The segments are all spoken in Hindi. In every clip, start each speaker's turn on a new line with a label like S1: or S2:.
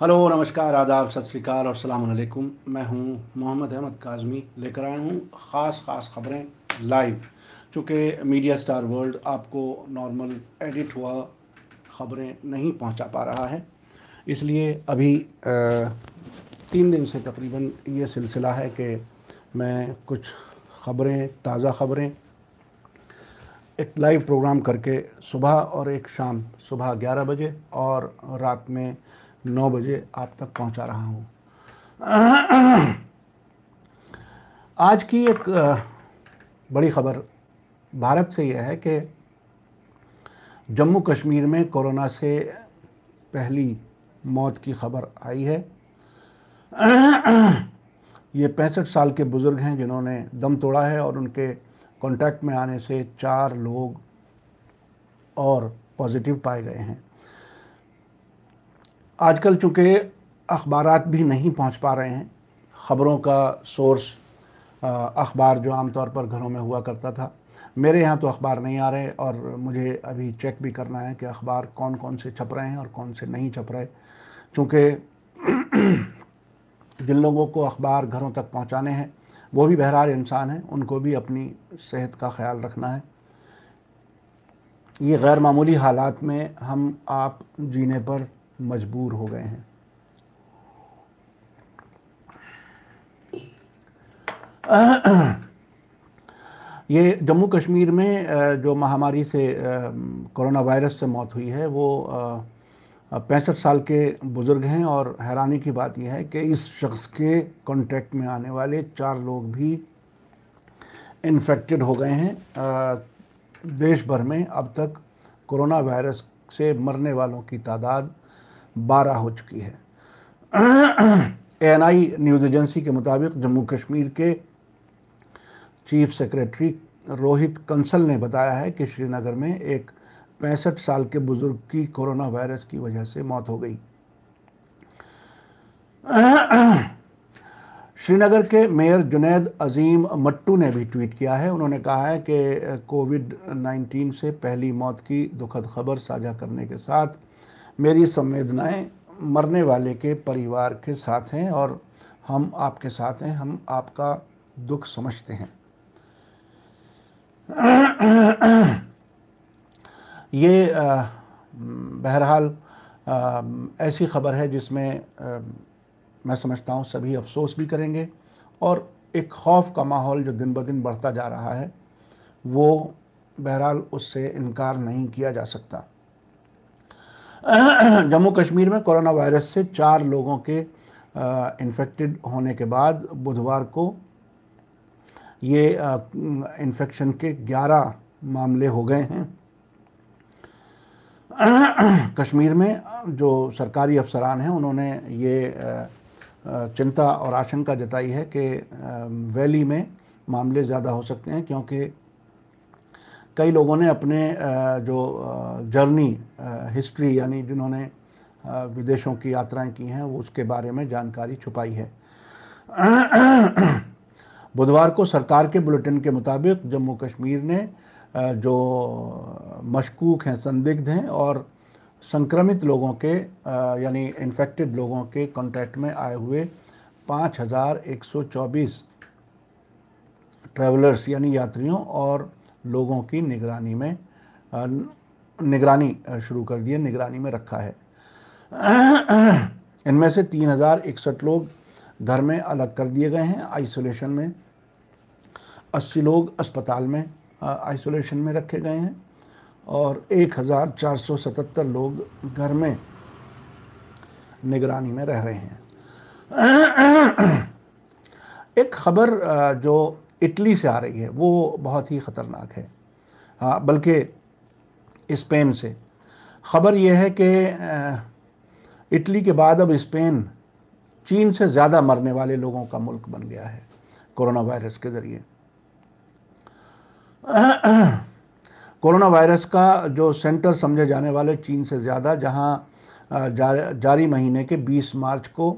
S1: हेलो नमस्कार आदाब सत श्रीकाल और सलाम अलैकुम मैं हूं मोहम्मद अहमद काजमी लेकर आया हूं ख़ास ख़ास खबरें लाइव चूँकि मीडिया स्टार वर्ल्ड आपको नॉर्मल एडिट हुआ खबरें नहीं पहुंचा पा रहा है इसलिए अभी आ, तीन दिन से तकरीबन ये सिलसिला है कि मैं कुछ खबरें ताज़ा खबरें एक लाइव प्रोग्राम करके सुबह और एक शाम सुबह ग्यारह बजे और रात में नौ बजे आप तक पहुंचा रहा हूं आज की एक बड़ी खबर भारत से यह है कि जम्मू कश्मीर में कोरोना से पहली मौत की खबर आई है ये पैंसठ साल के बुज़ुर्ग हैं जिन्होंने दम तोड़ा है और उनके कांटेक्ट में आने से चार लोग और पॉजिटिव पाए गए हैं आजकल चूँकि अखबार भी नहीं पहुँच पा रहे हैं ख़बरों का सोर्स अखबार जो आमतौर पर घरों में हुआ करता था मेरे यहाँ तो अखबार नहीं आ रहे और मुझे अभी चेक भी करना है कि अखबार कौन कौन से छप रहे हैं और कौन से नहीं छप रहे चूँकि जिन लोगों को अखबार घरों तक पहुँचाने हैं वो भी बहरहाल इंसान हैं उनको भी अपनी सेहत का ख्याल रखना है ये गैर मामूली हालात में हम आप जीने पर मजबूर हो गए हैं ये जम्मू कश्मीर में जो महामारी से कोरोना वायरस से मौत हुई है वो पैंसठ साल के बुज़ुर्ग हैं और हैरानी की बात यह है कि इस शख्स के कांटेक्ट में आने वाले चार लोग भी इन्फेक्टेड हो गए हैं देश भर में अब तक कोरोना वायरस से मरने वालों की तादाद बारह हो चुकी है एनआई न्यूज़ एजेंसी के मुताबिक जम्मू कश्मीर के चीफ सेक्रेटरी रोहित कंसल ने बताया है कि श्रीनगर में एक पैंसठ साल के बुजुर्ग की कोरोना वायरस की वजह से मौत हो गई श्रीनगर के मेयर जुनेद अजीम मट्टू ने भी ट्वीट किया है उन्होंने कहा है कि कोविड 19 से पहली मौत की दुखद खबर साझा करने के साथ मेरी संवेदनाएं मरने वाले के परिवार के साथ हैं और हम आपके साथ हैं हम आपका दुख समझते हैं ये बहरहाल ऐसी खबर है जिसमें मैं समझता हूँ सभी अफसोस भी करेंगे और एक खौफ का माहौल जो दिन ब दिन बढ़ता जा रहा है वो बहरहाल उससे इनकार नहीं किया जा सकता जम्मू कश्मीर में कोरोना वायरस से चार लोगों के इन्फेक्टेड होने के बाद बुधवार को ये इन्फेक्शन के 11 मामले हो गए हैं कश्मीर में जो सरकारी अफसरान हैं उन्होंने ये चिंता और आशंका जताई है कि वैली में मामले ज़्यादा हो सकते हैं क्योंकि कई लोगों ने अपने जो जर्नी हिस्ट्री यानी जिन्होंने विदेशों की यात्राएं की हैं वो उसके बारे में जानकारी छुपाई है बुधवार को सरकार के बुलेटिन के मुताबिक जम्मू कश्मीर ने जो मशकूक हैं संदिग्ध हैं और संक्रमित लोगों के यानी इन्फेक्टेड लोगों के कांटेक्ट में आए हुए 5124 ट्रैवलर्स यानी यात्रियों और लोगों की निगरानी में निगरानी शुरू कर दी है निगरानी में रखा है इनमें से तीन हज़ार इकसठ लोग घर में अलग कर दिए गए हैं आइसोलेशन में अस्सी लोग अस्पताल में आइसोलेशन में रखे गए हैं और एक हज़ार चार सौ सतहत्तर लोग घर में निगरानी में रह रहे हैं एक खबर जो इटली से आ रही है वो बहुत ही ख़तरनाक है हाँ बल्कि स्पेन से ख़बर यह है कि इटली के बाद अब स्पेन चीन से ज़्यादा मरने वाले लोगों का मुल्क बन गया है कोरोना वायरस के ज़रिए कोरोना वायरस का जो सेंटर समझे जाने वाले चीन से ज़्यादा जहां जा, जारी महीने के 20 मार्च को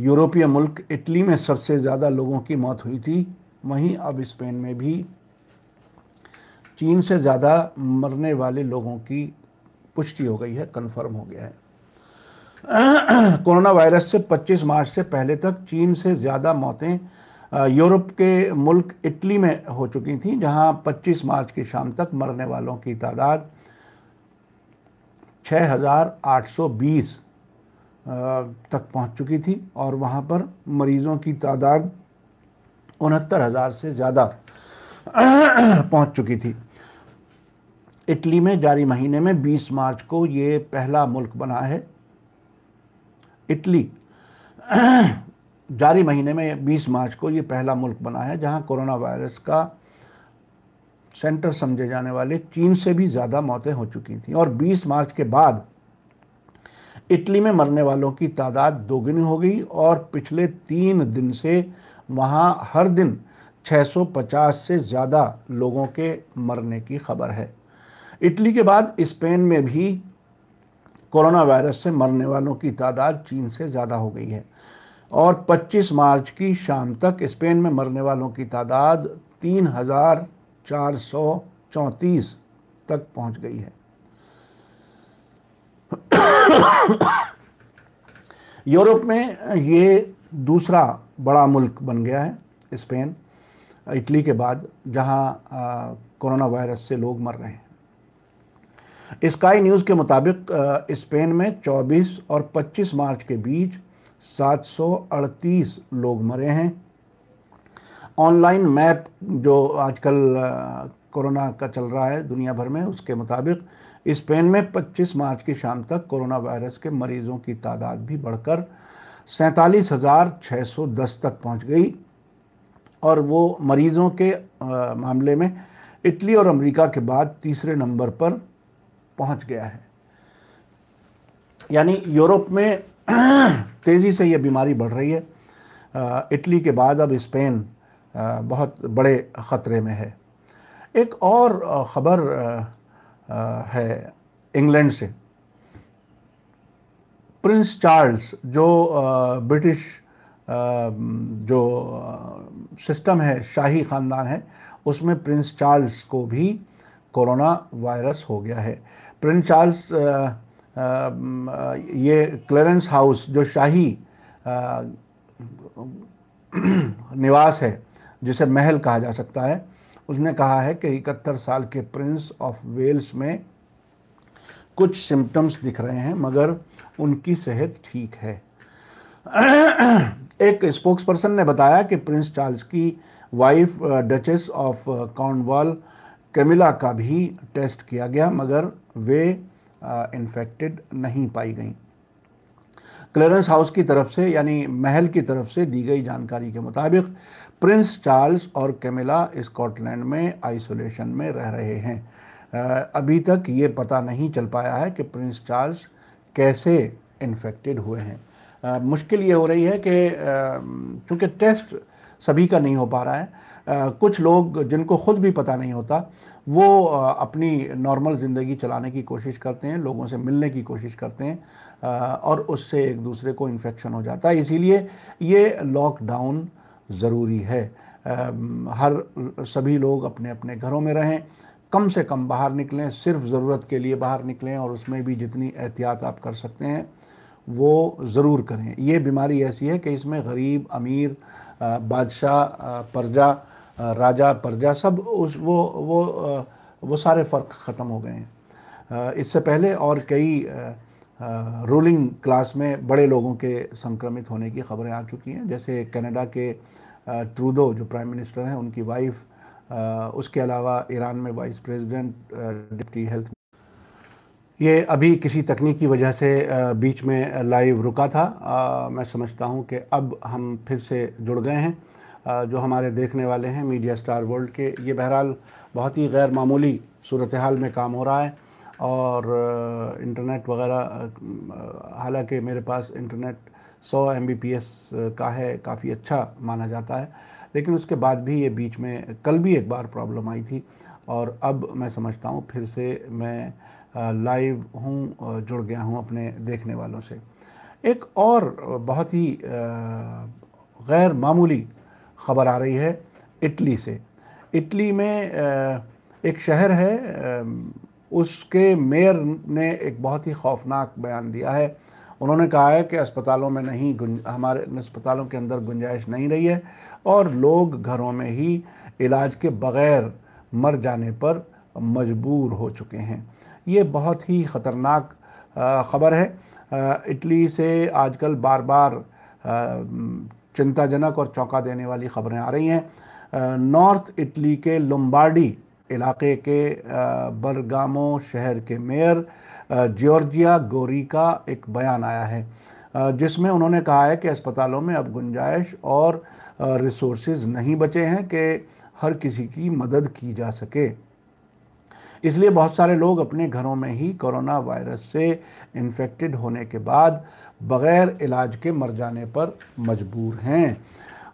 S1: यूरोपीय मुल्क इटली में सबसे ज़्यादा लोगों की मौत हुई थी वहीं अब स्पेन में भी चीन से ज़्यादा मरने वाले लोगों की पुष्टि हो गई है कन्फर्म हो गया है कोरोना वायरस से 25 मार्च से पहले तक चीन से ज़्यादा मौतें यूरोप के मुल्क इटली में हो चुकी थी जहां 25 मार्च की शाम तक मरने वालों की तादाद 6820 तक पहुंच चुकी थी और वहां पर मरीज़ों की तादाद उनहत्तर हज़ार से ज़्यादा पहुंच चुकी थी इटली में जारी महीने में 20 मार्च को ये पहला मुल्क बना है इटली जारी महीने में 20 मार्च को ये पहला मुल्क बना है जहां कोरोना वायरस का सेंटर समझे जाने वाले चीन से भी ज़्यादा मौतें हो चुकी थीं और 20 मार्च के बाद इटली में मरने वालों की तादाद दोगुनी हो गई और पिछले तीन दिन से वहाँ हर दिन 650 से ज़्यादा लोगों के मरने की खबर है इटली के बाद स्पेन में भी कोरोना वायरस से मरने वालों की तादाद चीन से ज़्यादा हो गई है और 25 मार्च की शाम तक स्पेन में मरने वालों की तादाद तीन हज़ार चार सौ चौंतीस तक पहुंच गई है यूरोप में ये दूसरा बड़ा मुल्क बन गया है स्पेन इटली के बाद जहां कोरोना वायरस से लोग मर रहे हैं स्काई न्यूज़ के मुताबिक स्पेन में 24 और 25 मार्च के बीच 738 लोग मरे हैं ऑनलाइन मैप जो आजकल कोरोना का चल रहा है दुनिया भर में उसके मुताबिक स्पेन में 25 मार्च की शाम तक कोरोना वायरस के मरीजों की तादाद भी बढ़कर सैंतालीस तक पहुंच गई और वो मरीजों के आ, मामले में इटली और अमेरिका के बाद तीसरे नंबर पर पहुंच गया है यानी यूरोप में तेज़ी से ये बीमारी बढ़ रही है आ, इटली के बाद अब स्पेन बहुत बड़े ख़तरे में है एक और ख़बर है इंग्लैंड से प्रिंस चार्ल्स जो ब्रिटिश जो सिस्टम है शाही ख़ानदान है उसमें प्रिंस चार्ल्स को भी कोरोना वायरस हो गया है प्रिंस चार्ल्स ये क्लेरेंस हाउस जो शाही निवास है जिसे महल कहा जा सकता है उसने कहा है कि इकहत्तर साल के प्रिंस ऑफ वेल्स में कुछ सिम्टम्स दिख रहे हैं मगर उनकी सेहत ठीक है एक स्पोक्स पर्सन ने बताया कि प्रिंस चार्ल्स की wife duchess of Cornwall Camilla का भी टेस्ट किया गया मगर वे इन्फेक्टेड नहीं पाई गई क्लियरेंस हाउस की तरफ से यानी महल की तरफ से दी गई जानकारी के मुताबिक प्रिंस चार्ल्स और कैमिला स्कॉटलैंड में आइसोलेशन में रह रहे हैं अभी तक ये पता नहीं चल पाया है कि प्रिंस चार्ल्स कैसे इन्फेक्टेड हुए हैं आ, मुश्किल ये हो रही है कि चूँकि टेस्ट सभी का नहीं हो पा रहा है आ, कुछ लोग जिनको खुद भी पता नहीं होता वो आ, अपनी नॉर्मल ज़िंदगी चलाने की कोशिश करते हैं लोगों से मिलने की कोशिश करते हैं और उससे एक दूसरे को इन्फेक्शन हो जाता है इसीलिए ये लॉकडाउन ज़रूरी है हर सभी लोग अपने अपने घरों में रहें कम से कम बाहर निकलें सिर्फ ज़रूरत के लिए बाहर निकलें और उसमें भी जितनी एहतियात आप कर सकते हैं वो ज़रूर करें ये बीमारी ऐसी है कि इसमें गरीब अमीर बादशाह प्रजा राजा प्रजा सब उस वो वो वो सारे फ़र्क ख़त्म हो गए हैं इससे पहले और कई रूलिंग क्लास में बड़े लोगों के संक्रमित होने की खबरें आ चुकी हैं जैसे कनाडा के ट्रूडो जो प्राइम मिनिस्टर हैं उनकी वाइफ उसके अलावा ईरान में वाइस प्रेसिडेंट डिप्टी हेल्थ ये अभी किसी तकनीकी वजह से बीच में लाइव रुका था मैं समझता हूँ कि अब हम फिर से जुड़ गए हैं जो हमारे देखने वाले हैं मीडिया स्टार वर्ल्ड के ये बहरहाल बहुत ही गैर मामूली सूरत हाल में काम हो रहा है और इंटरनेट वगैरह हालांकि मेरे पास इंटरनेट 100 एम का है काफ़ी अच्छा माना जाता है लेकिन उसके बाद भी ये बीच में कल भी एक बार प्रॉब्लम आई थी और अब मैं समझता हूँ फिर से मैं लाइव हूँ जुड़ गया हूँ अपने देखने वालों से एक और बहुत ही गैर मामूली खबर आ रही है इटली से इटली में एक शहर है उसके मेयर ने एक बहुत ही खौफनाक बयान दिया है उन्होंने कहा है कि अस्पतालों में नहीं हमारे अस्पतालों के अंदर गुंजाइश नहीं रही है और लोग घरों में ही इलाज के बग़ैर मर जाने पर मजबूर हो चुके हैं ये बहुत ही ख़तरनाक ख़बर है इटली से आजकल बार बार चिंताजनक और चौंका देने वाली ख़बरें आ रही हैं नॉर्थ इटली के लुम्बार्डी इलाके के बरगामो शहर के मेयर जॉर्जिया गोरी का एक बयान आया है जिसमें उन्होंने कहा है कि अस्पतालों में अब गुंजाइश और रिसोर्स नहीं बचे हैं कि हर किसी की मदद की जा सके इसलिए बहुत सारे लोग अपने घरों में ही कोरोना वायरस से इन्फेक्टेड होने के बाद बगैर इलाज के मर जाने पर मजबूर हैं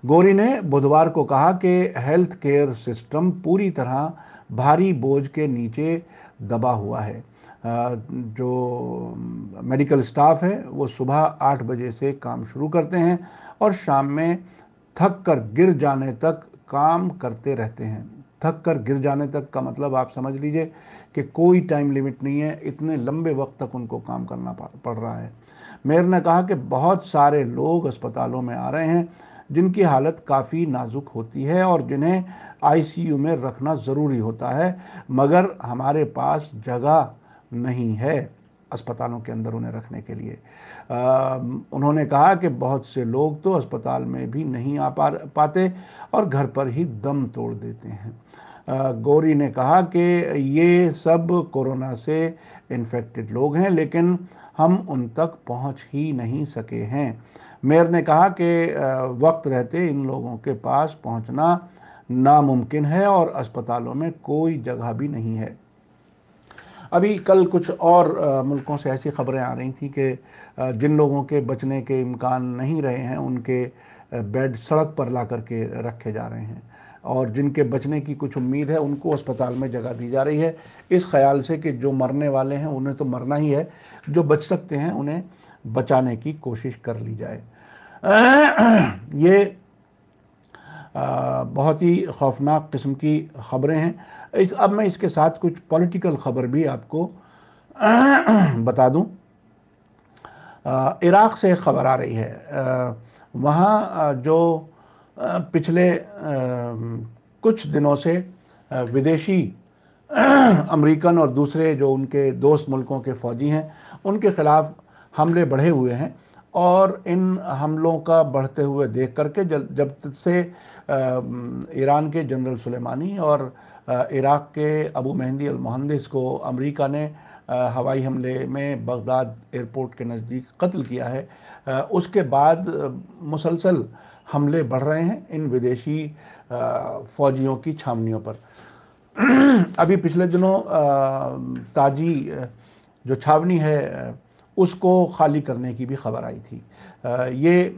S1: गोरी ने बुधवार को कहा कि हेल्थ केयर सिस्टम पूरी तरह भारी बोझ के नीचे दबा हुआ है जो मेडिकल स्टाफ है वो सुबह आठ बजे से काम शुरू करते हैं और शाम में थक कर गिर जाने तक काम करते रहते हैं थक कर गिर जाने तक का मतलब आप समझ लीजिए कि कोई टाइम लिमिट नहीं है इतने लंबे वक्त तक उनको काम करना पड़ रहा है मेयर ने कहा कि बहुत सारे लोग अस्पतालों में आ रहे हैं जिनकी हालत काफ़ी नाजुक होती है और जिन्हें आईसीयू में रखना ज़रूरी होता है मगर हमारे पास जगह नहीं है अस्पतालों के अंदर उन्हें रखने के लिए आ, उन्होंने कहा कि बहुत से लोग तो अस्पताल में भी नहीं आ पा पाते और घर पर ही दम तोड़ देते हैं गौरी ने कहा कि ये सब कोरोना से इन्फेक्टेड लोग हैं लेकिन हम उन तक पहुंच ही नहीं सके हैं मेयर ने कहा कि वक्त रहते इन लोगों के पास पहुंचना नामुमकिन है और अस्पतालों में कोई जगह भी नहीं है अभी कल कुछ और मुल्कों से ऐसी खबरें आ रही थी कि जिन लोगों के बचने के इम्कान नहीं रहे हैं उनके बेड सड़क पर ला करके रखे जा रहे हैं और जिनके बचने की कुछ उम्मीद है उनको अस्पताल में जगह दी जा रही है इस ख्याल से कि जो मरने वाले हैं उन्हें तो मरना ही है जो बच सकते हैं उन्हें बचाने की कोशिश कर ली जाए ये बहुत ही खौफनाक किस्म की ख़बरें हैं इस अब मैं इसके साथ कुछ पॉलिटिकल ख़बर भी आपको बता दूं इराक़ से ख़बर आ रही है वहाँ जो पिछले कुछ दिनों से विदेशी अमेरिकन और दूसरे जो उनके दोस्त मुल्कों के फ़ौजी हैं उनके ख़िलाफ़ हमले बढ़े हुए हैं और इन हमलों का बढ़ते हुए देख करके जब से ईरान के जनरल सुलेमानी और इराक़ के अबू मेहंदी अलमहदस को अमेरिका ने हवाई हमले में बगदाद एयरपोर्ट के नज़दीक कत्ल किया है उसके बाद मुसलसल हमले बढ़ रहे हैं इन विदेशी फ़ौजियों की छावनियों पर अभी पिछले दिनों ताजी जो छावनी है उसको खाली करने की भी खबर आई थी आ, ये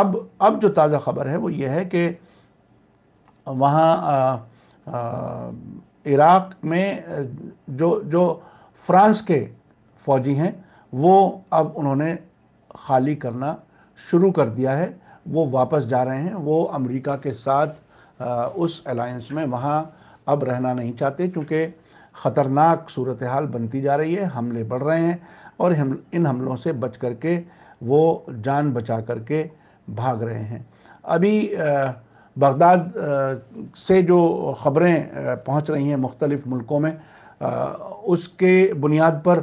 S1: अब अब जो ताज़ा खबर है वो ये है कि वहाँ इराक़ में जो जो फ्रांस के फ़ौजी हैं वो अब उन्होंने खाली करना शुरू कर दिया है वो वापस जा रहे हैं वो अमेरिका के साथ उस अलायंस में वहाँ अब रहना नहीं चाहते क्योंकि ख़तरनाक सूरत हाल बनती जा रही है हमले बढ़ रहे हैं और हम इन हमलों से बच कर के वो जान बचा कर के भाग रहे हैं अभी बगदाद से जो ख़बरें पहुंच रही हैं मुख्तलिफ़ मुल्कों में उसके बुनियाद पर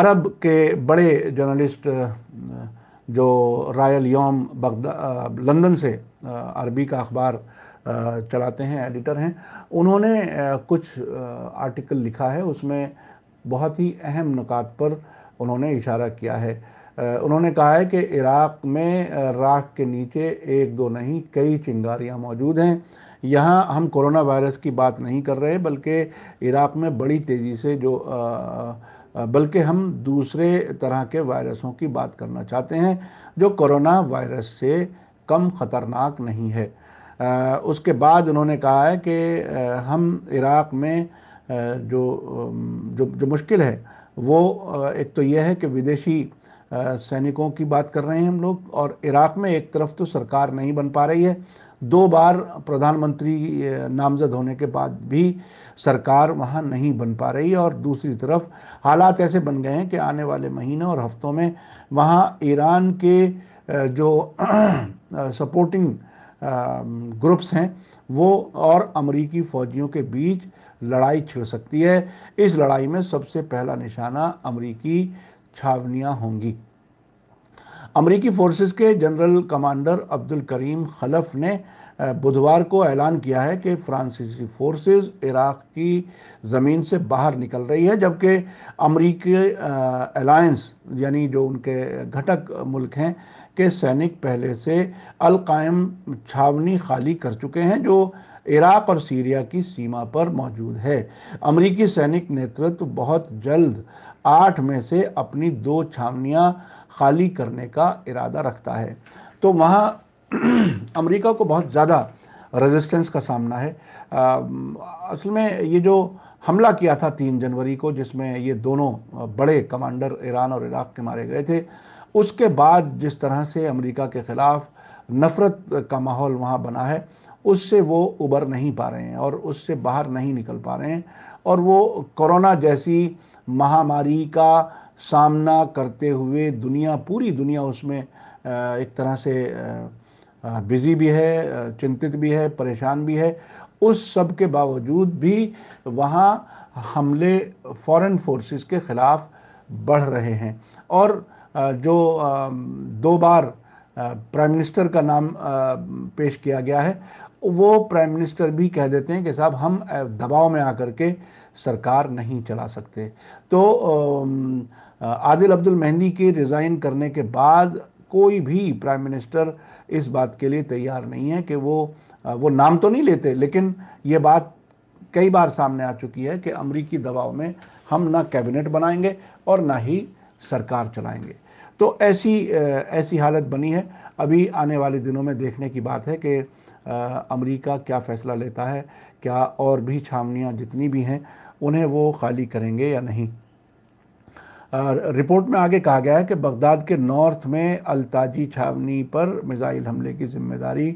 S1: अरब के बड़े जर्नलिस्ट जो रॉयल योम बगदा लंदन से अरबी का अखबार चलाते हैं एडिटर हैं उन्होंने कुछ आर्टिकल लिखा है उसमें बहुत ही अहम नुकात पर उन्होंने इशारा किया है उन्होंने कहा है कि इराक़ में राख के नीचे एक दो नहीं कई चिंगारियां मौजूद हैं यहाँ हम कोरोना वायरस की बात नहीं कर रहे बल्कि इराक़ में बड़ी तेज़ी से जो बल्कि हम दूसरे तरह के वायरसों की बात करना चाहते हैं जो कोरोना वायरस से कम ख़तरनाक नहीं है उसके बाद उन्होंने कहा है कि हम इराक़ में जो जो जो मुश्किल है वो एक तो यह है कि विदेशी सैनिकों की बात कर रहे हैं हम लोग और इराक़ में एक तरफ तो सरकार नहीं बन पा रही है दो बार प्रधानमंत्री नामजद होने के बाद भी सरकार वहाँ नहीं बन पा रही और दूसरी तरफ हालात ऐसे बन गए हैं कि आने वाले महीनों और हफ्तों में वहाँ ईरान के जो सपोर्टिंग ग्रुप्स हैं वो और अमरीकी फ़ौजियों के बीच लड़ाई छिड़ सकती है इस लड़ाई में सबसे पहला निशाना अमरीकी छावनियाँ होंगी अमरीकी फोर्सेस के general commander Abdul Karim Khalaf ने बुधवार को ऐलान किया है कि फ्रांसीसी फोर्सेस इराक़ की ज़मीन से बाहर निकल रही है जबकि अमरीकी अलायंस यानी जो उनके घटक मुल्क हैं के सैनिक पहले से अलकायम छावनी खाली कर चुके हैं जो इराक और सीरिया की सीमा पर मौजूद है अमरीकी सैनिक नेतृत्व बहुत जल्द आठ में से अपनी दो छावनियाँ खाली करने का इरादा रखता है तो वहाँ अमेरिका को बहुत ज़्यादा रेजिस्टेंस का सामना है आ, असल में ये जो हमला किया था तीन जनवरी को जिसमें ये दोनों बड़े कमांडर ईरान और इराक़ के मारे गए थे उसके बाद जिस तरह से अमेरिका के ख़िलाफ़ नफ़रत का माहौल वहाँ बना है उससे वो उबर नहीं पा रहे हैं और उससे बाहर नहीं निकल पा रहे हैं और वो कोरोना जैसी महामारी का सामना करते हुए दुनिया पूरी दुनिया उसमें एक तरह से बिज़ी भी है चिंतित भी है परेशान भी है उस सब के बावजूद भी वहाँ हमले फॉरेन फोर्सेस के ख़िलाफ़ बढ़ रहे हैं और जो दो बार प्राइम मिनिस्टर का नाम पेश किया गया है वो प्राइम मिनिस्टर भी कह देते हैं कि साहब हम दबाव में आकर के सरकार नहीं चला सकते तो आदिल अब्दुल मेहंदी के रिज़ाइन करने के बाद कोई भी प्राइम मिनिस्टर इस बात के लिए तैयार नहीं है कि वो वो नाम तो नहीं लेते लेकिन ये बात कई बार सामने आ चुकी है कि अमरीकी दबाव में हम ना कैबिनेट बनाएंगे और ना ही सरकार चलाएंगे तो ऐसी ऐसी हालत बनी है अभी आने वाले दिनों में देखने की बात है कि अमेरिका क्या फ़ैसला लेता है क्या और भी छावनियाँ जितनी भी हैं उन्हें वो खाली करेंगे या नहीं रिपोर्ट में आगे कहा गया है कि बगदाद के नॉर्थ में अलताजी छावनी पर मिज़ाइल हमले की जिम्मेदारी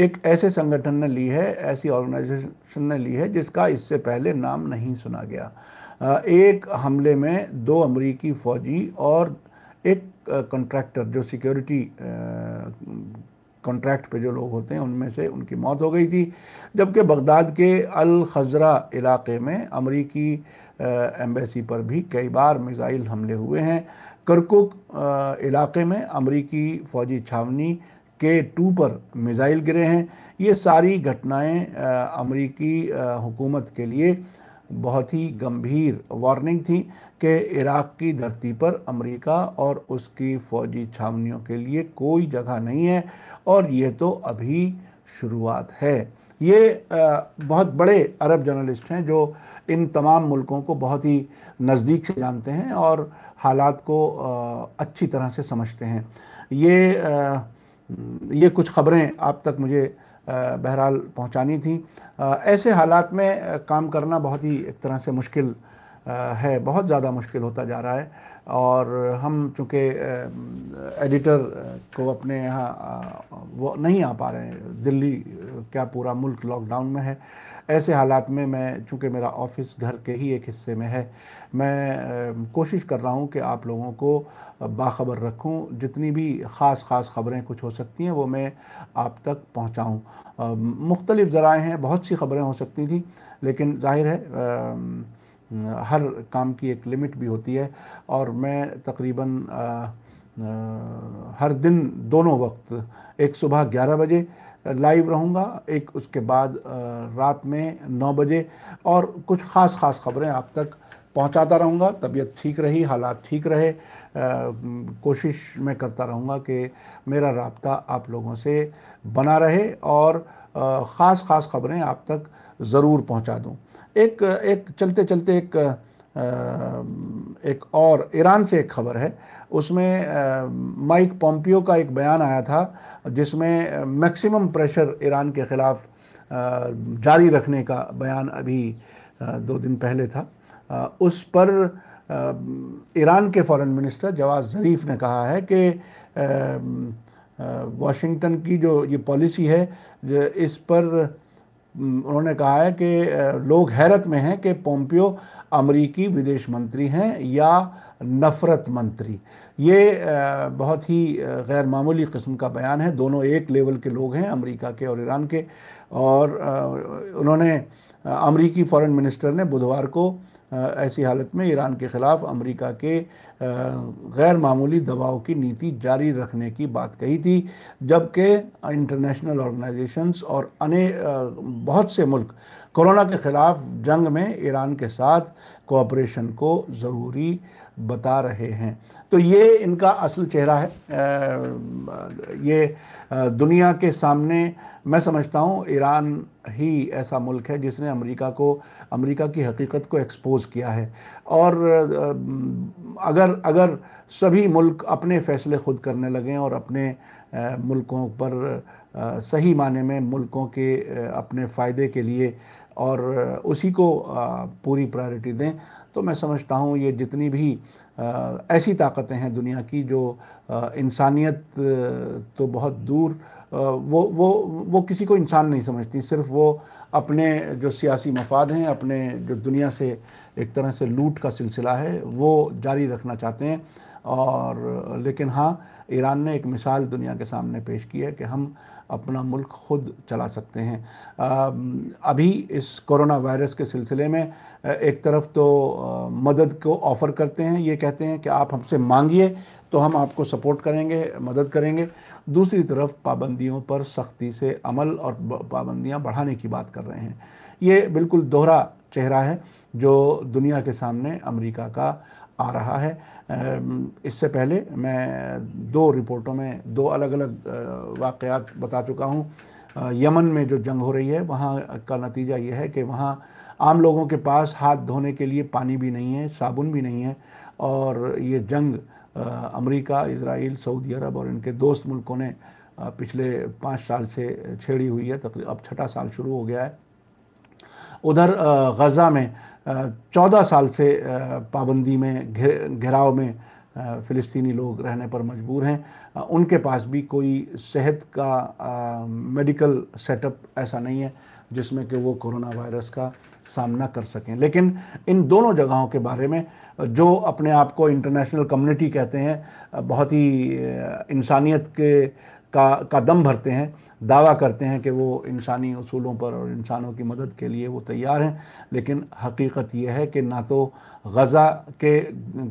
S1: एक ऐसे संगठन ने ली है ऐसी ऑर्गेनाइजेशन ने ली है जिसका इससे पहले नाम नहीं सुना गया एक हमले में दो अमरीकी फ़ौजी और एक कंट्रैक्टर जो सिक्योरिटी कॉन्ट्रैक्ट पे जो लोग होते हैं उनमें से उनकी मौत हो गई थी जबकि बगदाद के अल खजरा इलाके में अमरीकी एम्बेसी पर भी कई बार मिज़ाइल हमले हुए हैं करकुक इलाके में अमरीकी फ़ौजी छावनी के टू पर मिज़ाइल गिरे हैं ये सारी घटनाएं अमरीकी हुकूमत के लिए बहुत ही गंभीर वार्निंग थी कि इराक़ की धरती पर अमेरिका और उसकी फ़ौजी छावनियों के लिए कोई जगह नहीं है और ये तो अभी शुरुआत है ये बहुत बड़े अरब जर्नलिस्ट हैं जो इन तमाम मुल्कों को बहुत ही नज़दीक से जानते हैं और हालात को अच्छी तरह से समझते हैं ये ये कुछ ख़बरें आप तक मुझे बहरहाल पहुंचानी थी ऐसे हालात में काम करना बहुत ही एक तरह से मुश्किल है बहुत ज़्यादा मुश्किल होता जा रहा है और हम चूँकि एडिटर को अपने यहाँ वो नहीं आ पा रहे हैं दिल्ली क्या पूरा मुल्क लॉकडाउन में है ऐसे हालात में मैं चूँकि मेरा ऑफिस घर के ही एक हिस्से में है मैं कोशिश कर रहा हूँ कि आप लोगों को बाखबर रखूँ जितनी भी ख़ास ख़ास ख़बरें कुछ हो सकती हैं वो मैं आप तक पहुँचाऊँ मुख्तलिफ़ ज़राए हैं बहुत सी ख़बरें हो सकती थी लेकिन जाहिर है हर काम की एक लिमिट भी होती है और मैं तकरीबन हर दिन दोनों वक्त एक सुबह 11 बजे लाइव रहूँगा एक उसके बाद रात में 9 बजे और कुछ ख़ास ख़ास खबरें आप तक पहुँचाता रहूँगा तबीयत ठीक रही हालात ठीक रहे कोशिश मैं करता रहूँगा कि मेरा रबता आप लोगों से बना रहे और ख़ास ख़ास खबरें आप तक ज़रूर पहुँचा दूँ एक एक चलते चलते एक एक और ईरान से एक खबर है उसमें माइक पॉम्पियो का एक बयान आया था जिसमें मैक्सिमम प्रेशर ईरान के ख़िलाफ़ जारी रखने का बयान अभी दो दिन पहले था उस पर ईरान के फॉरेन मिनिस्टर जवाद ज़रीफ ने कहा है कि वाशिंगटन की जो ये पॉलिसी है इस पर उन्होंने कहा है कि लोग हैरत में हैं कि पोम्पियो अमरीकी विदेश मंत्री हैं या नफरत मंत्री ये बहुत ही गैर मामूली कस्म का बयान है दोनों एक लेवल के लोग हैं अमेरिका के और ईरान के और उन्होंने अमरीकी फ़ॉरेन मिनिस्टर ने बुधवार को ऐसी हालत में ईरान के ख़िलाफ़ अमेरिका के गैर मामूली दबाव की नीति जारी रखने की बात कही थी जबकि इंटरनेशनल ऑर्गेनाइजेशंस और अने बहुत से मुल्क कोरोना के ख़िलाफ़ जंग में ईरान के साथ कोऑपरेशन को ज़रूरी बता रहे हैं तो ये इनका असल चेहरा है ये दुनिया के सामने मैं समझता हूँ ईरान ही ऐसा मुल्क है जिसने अमेरिका को अमेरिका की हकीकत को एक्सपोज किया है और अगर अगर सभी मुल्क अपने फैसले खुद करने लगें और अपने मुल्कों पर सही माने में मुल्कों के अपने फ़ायदे के लिए और उसी को पूरी प्रायोरिटी दें तो मैं समझता हूँ ये जितनी भी ऐसी ताकतें हैं दुनिया की जो इंसानियत तो बहुत दूर वो वो वो किसी को इंसान नहीं समझती सिर्फ वो अपने जो सियासी मफाद हैं अपने जो दुनिया से एक तरह से लूट का सिलसिला है वो जारी रखना चाहते हैं और लेकिन हाँ ईरान ने एक मिसाल दुनिया के सामने पेश की है कि हम अपना मुल्क खुद चला सकते हैं अभी इस कोरोना वायरस के सिलसिले में एक तरफ तो मदद को ऑफ़र करते हैं ये कहते हैं कि आप हमसे मांगिए तो हम आपको सपोर्ट करेंगे मदद करेंगे दूसरी तरफ पाबंदियों पर सख्ती से अमल और पाबंदियां बढ़ाने की बात कर रहे हैं ये बिल्कुल दोहरा चेहरा है जो दुनिया के सामने अमेरिका का आ रहा है इससे पहले मैं दो रिपोर्टों में दो अलग अलग वाक़ात बता चुका हूँ यमन में जो जंग हो रही है वहाँ का नतीजा ये है कि वहाँ आम लोगों के पास हाथ धोने के लिए पानी भी नहीं है साबुन भी नहीं है और ये जंग अमेरिका इसराइल सऊदी अरब और इनके दोस्त मुल्कों ने पिछले पाँच साल से छेड़ी हुई है तक अब छठा साल शुरू हो गया है उधर गज़ा में चौदह साल से पाबंदी में घेराव में फ़िलिस्तीनी लोग रहने पर मजबूर हैं उनके पास भी कोई सेहत का मेडिकल सेटअप ऐसा नहीं है जिसमें कि वो कोरोना वायरस का सामना कर सकें लेकिन इन दोनों जगहों के बारे में जो अपने आप को इंटरनेशनल कम्युनिटी कहते हैं बहुत ही इंसानियत के का का दम भरते हैं दावा करते हैं कि वो इंसानी असूलों पर और इंसानों की मदद के लिए वो तैयार हैं लेकिन हकीकत यह है कि ना तो गज़ा के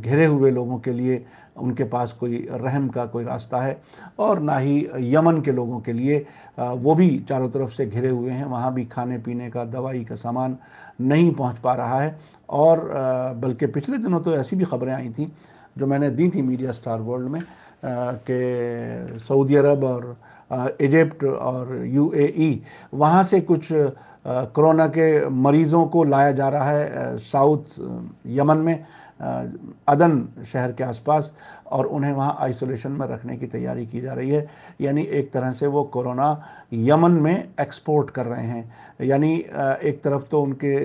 S1: घिरे हुए लोगों के लिए उनके पास कोई रहम का कोई रास्ता है और ना ही यमन के लोगों के लिए वो भी चारों तरफ से घिरे हुए हैं वहाँ भी खाने पीने का दवाई का सामान नहीं पहुँच पा रहा है और बल्कि पिछले दिनों तो ऐसी भी खबरें आई थी जो मैंने दी थी मीडिया स्टार वर्ल्ड में कि सऊदी अरब और इजिप्ट और यूएई वहाँ से कुछ कोरोना के मरीज़ों को लाया जा रहा है साउथ यमन में अदन शहर के आसपास और उन्हें वहाँ आइसोलेशन में रखने की तैयारी की जा रही है यानी एक तरह से वो कोरोना यमन में एक्सपोर्ट कर रहे हैं यानी एक तरफ तो उनके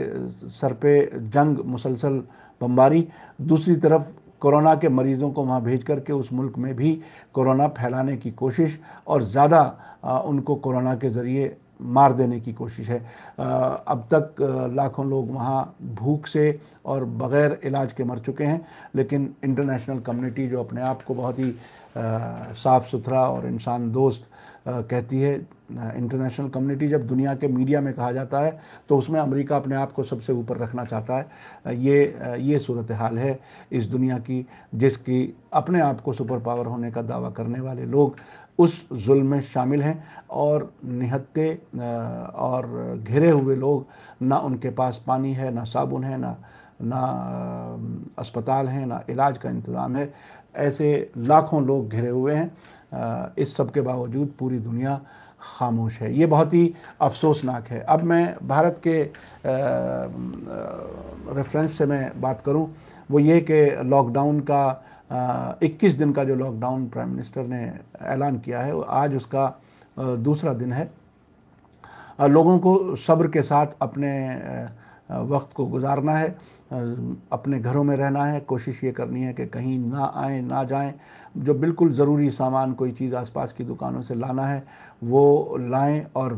S1: सर पे जंग मुसलसल बमबारी दूसरी तरफ कोरोना के मरीज़ों को वहाँ भेज करके उस मुल्क में भी कोरोना फैलाने की कोशिश और ज़्यादा उनको कोरोना के ज़रिए मार देने की कोशिश है अब तक लाखों लोग वहाँ भूख से और बग़ैर इलाज के मर चुके हैं लेकिन इंटरनेशनल कम्युनिटी जो अपने आप को बहुत ही साफ़ सुथरा और इंसान दोस्त कहती है इंटरनेशनल कम्युनिटी जब दुनिया के मीडिया में कहा जाता है तो उसमें अमेरिका अपने आप को सबसे ऊपर रखना चाहता है ये ये सूरत हाल है इस दुनिया की जिसकी अपने आप को सुपर पावर होने का दावा करने वाले लोग उस जुल्म में शामिल हैं और निहत्ते और घिरे हुए लोग ना उनके पास पानी है ना साबुन है ना ना अस्पताल हैं ना इलाज का इंतज़ाम है ऐसे लाखों लोग घिरे हुए हैं इस सब के बावजूद पूरी दुनिया खामोश है ये बहुत ही अफसोसनाक है अब मैं भारत के रेफरेंस से मैं बात करूं वो ये कि लॉकडाउन का आ, 21 दिन का जो लॉकडाउन प्राइम मिनिस्टर ने ऐलान किया है आज उसका आ, दूसरा दिन है आ, लोगों को सब्र के साथ अपने वक्त को गुजारना है अपने घरों में रहना है कोशिश ये करनी है कि कहीं ना आए ना जाएं जो बिल्कुल ज़रूरी सामान कोई चीज़ आसपास की दुकानों से लाना है वो लाएं और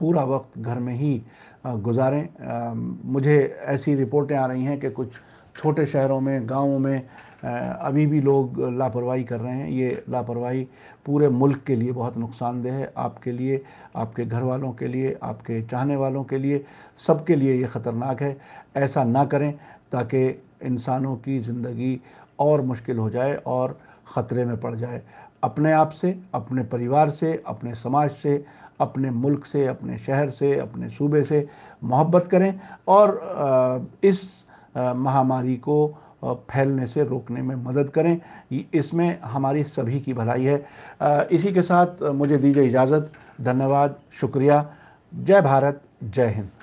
S1: पूरा वक्त घर में ही गुजारें मुझे ऐसी रिपोर्टें आ रही हैं कि कुछ छोटे शहरों में गाँवों में अभी भी लोग लापरवाही कर रहे हैं ये लापरवाही पूरे मुल्क के लिए बहुत नुकसानदेह है आपके लिए आपके घर वालों के लिए आपके चाहने वालों के लिए सबके लिए ये ख़तरनाक है ऐसा ना करें ताकि इंसानों की ज़िंदगी और मुश्किल हो जाए और ख़तरे में पड़ जाए अपने आप से अपने परिवार से अपने समाज से अपने मुल्क से अपने शहर से अपने सूबे से मोहब्बत करें और इस महामारी को फैलने से रोकने में मदद करें इसमें हमारी सभी की भलाई है इसी के साथ मुझे दीजिए इजाज़त धन्यवाद शुक्रिया जय भारत जय हिंद